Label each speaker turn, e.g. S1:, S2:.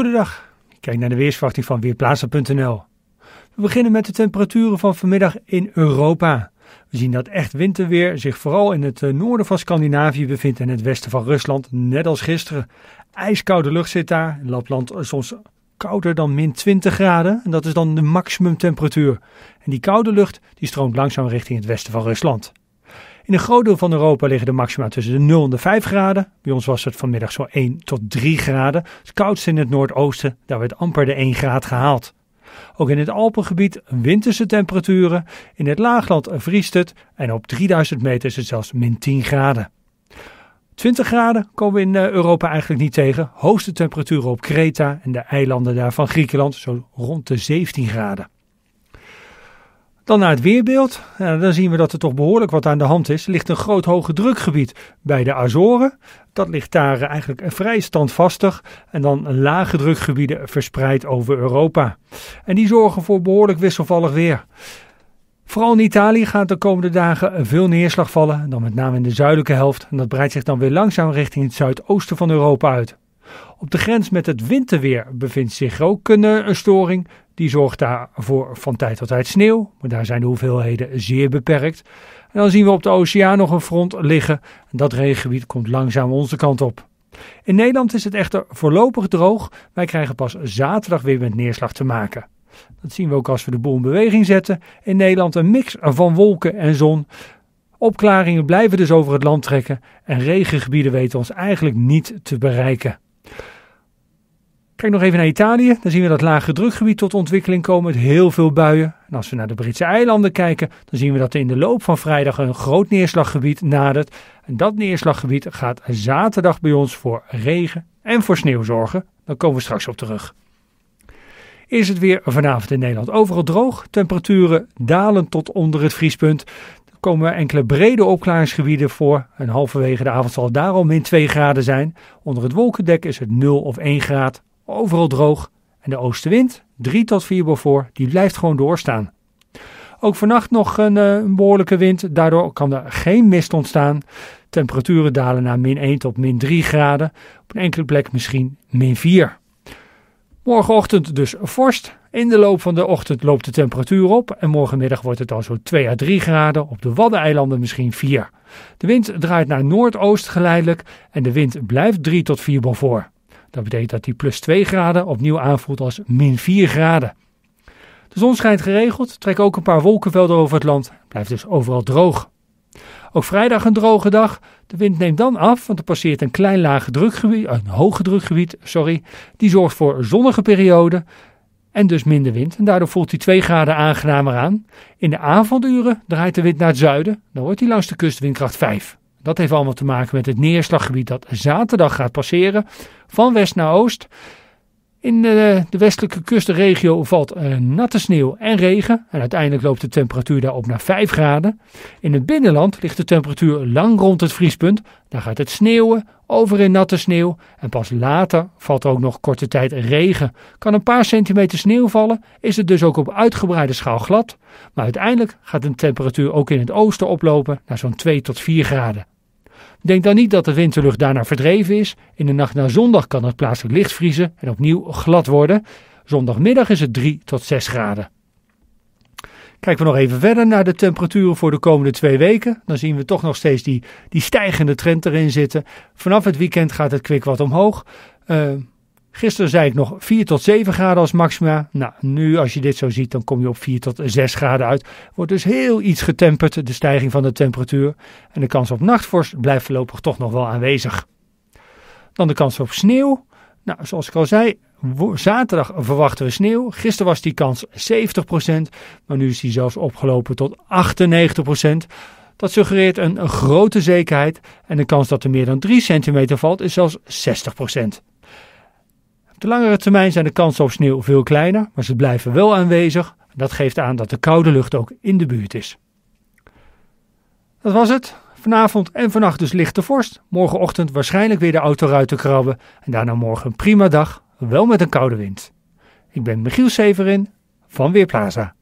S1: Goedendag. Kijk naar de weersverwachting van Weerplaatsen.nl. We beginnen met de temperaturen van vanmiddag in Europa. We zien dat echt winterweer zich vooral in het eh, noorden van Scandinavië bevindt en het westen van Rusland, net als gisteren. IJskoude lucht zit daar, in Lapland eh, soms kouder dan min 20 graden en dat is dan de maximumtemperatuur. En die koude lucht die stroomt langzaam richting het westen van Rusland. In een groot deel van Europa liggen de maxima tussen de 0 en de 5 graden. Bij ons was het vanmiddag zo 1 tot 3 graden. Het koudste in het noordoosten, daar werd amper de 1 graad gehaald. Ook in het Alpengebied winterse temperaturen. In het laagland vriest het en op 3000 meter is het zelfs min 10 graden. 20 graden komen we in eh, Europa eigenlijk niet tegen. Hoogste temperaturen op Kreta en de eilanden daar van Griekenland, zo rond de 17 graden. Dan naar het weerbeeld. dan zien we dat er toch behoorlijk wat aan de hand is. Er ligt een groot hoge drukgebied bij de Azoren. Dat ligt daar eh, eigenlijk vrij standvastig. En dan lage drukgebieden verspreid over Europa. En die zorgen voor behoorlijk wisselvallig weer. Vooral in Italië gaat de komende dagen veel neerslag vallen, dan met name in de zuidelijke helft. En dat breidt zich dan weer langzaam richting het zuidoosten van Europa uit. Op de grens met het winterweer bevindt zich ook een eh, storing. Die zorgt daarvoor van tijd tot tijd sneeuw, maar daar zijn de hoeveelheden zeer beperkt. En dan zien we op de oceaan nog een front liggen. Dat regengebied komt langzaam onze kant op. In Nederland is het echter voorlopig droog. Wij krijgen pas zaterdag weer met neerslag te maken. Dat zien we ook als we de boel in beweging zetten. In Nederland een mix van wolken en zon. Opklaringen blijven dus over het land trekken en regengebieden weten ons eigenlijk niet te bereiken. Kijk nog even naar Italië. Dan zien we dat lage drukgebied tot ontwikkeling komen met heel veel buien. En als we naar de Britse eilanden kijken, dan zien we dat er in de loop van vrijdag een groot neerslaggebied nadert. En dat neerslaggebied gaat zaterdag bij ons voor regen en voor sneeuw zorgen. Daar komen we straks op terug. Is het weer vanavond in Nederland overal droog. Temperaturen dalen tot onder het vriespunt. Er komen enkele brede opklaringsgebieden voor. En halverwege de avond zal het daarom min 2 graden zijn. Onder het wolkendek is het 0 of 1 graad overal droog en de oostenwind, 3 tot 4 boven, die blijft gewoon doorstaan. Ook vannacht nog een, eh, een, behoorlijke wind, daardoor kan er geen mist ontstaan. Temperaturen dalen naar min 1 tot min 3 graden, op een enkele plek misschien min 4. Morgenochtend dus vorst. In de loop van de ochtend loopt de temperatuur op en morgenmiddag wordt het dan zo 2 à 3 graden, op de Waddeneilanden misschien 4. De wind draait naar noordoost geleidelijk en de wind blijft 3 tot 4 boven. Dat betekent dat die plus 2 graden opnieuw aanvoelt als min 4 graden. De zon schijnt geregeld, trekken ook een paar wolkenvelden over het land. Blijft dus overal droog. Ook vrijdag een droge dag. De wind neemt dan af, want er passeert een klein lage drukgebied, een hoge drukgebied, sorry. Die zorgt voor zonnige perioden en dus minder wind. En daardoor voelt hij 2 graden aangenamer aan. In de avonduren draait de wind naar het zuiden. Dan wordt hij langs de kust windkracht 5. Dat heeft allemaal te maken met het neerslaggebied dat zaterdag gaat passeren van west naar oost. In de, westelijke kustregio valt eh, natte sneeuw en regen. En uiteindelijk loopt de temperatuur daarop naar 5 graden. In het binnenland ligt de temperatuur lang rond het vriespunt. Dan gaat het sneeuwen, over in natte sneeuw. En pas later valt er ook nog korte tijd regen. Kan een paar centimeter sneeuw vallen, is het dus ook op uitgebreide schaal glad. Maar uiteindelijk gaat de temperatuur ook in het oosten oplopen naar zo'n 2 tot 4 graden. Denk dan niet dat de winterlucht daarna verdreven is. In de nacht naar zondag kan het plaatselijk licht vriezen en opnieuw glad worden. Zondagmiddag is het 3 tot 6 graden. Kijken we nog even verder naar de temperaturen voor de komende twee weken. Dan zien we toch nog steeds die, die stijgende trend erin zitten. Vanaf het weekend gaat het kwik wat omhoog. Eh, Gisteren zei ik nog 4 tot 7 graden als maxima. Nou, nu als je dit zo ziet, dan kom je op 4 tot 6 graden uit. Wordt dus heel iets getemperd, de stijging van de temperatuur. En de kans op nachtvorst blijft voorlopig toch nog wel aanwezig. Dan de kans op sneeuw. Nou, zoals ik al zei, zaterdag verwachten we sneeuw. Gisteren was die kans 70%, maar nu is die zelfs opgelopen tot 98%. Dat suggereert een grote zekerheid en de kans dat er meer dan 3 centimeter valt is zelfs 60% de langere termijn zijn de kansen op sneeuw veel kleiner, maar ze blijven wel aanwezig. Dat geeft aan dat de koude lucht ook in de buurt is. Dat was het. Vanavond en vannacht dus lichte vorst. Morgenochtend waarschijnlijk weer de autoruiten krabben. En daarna morgen een prima dag, wel met een koude wind. Ik ben Michiel Severin van Weerplaza.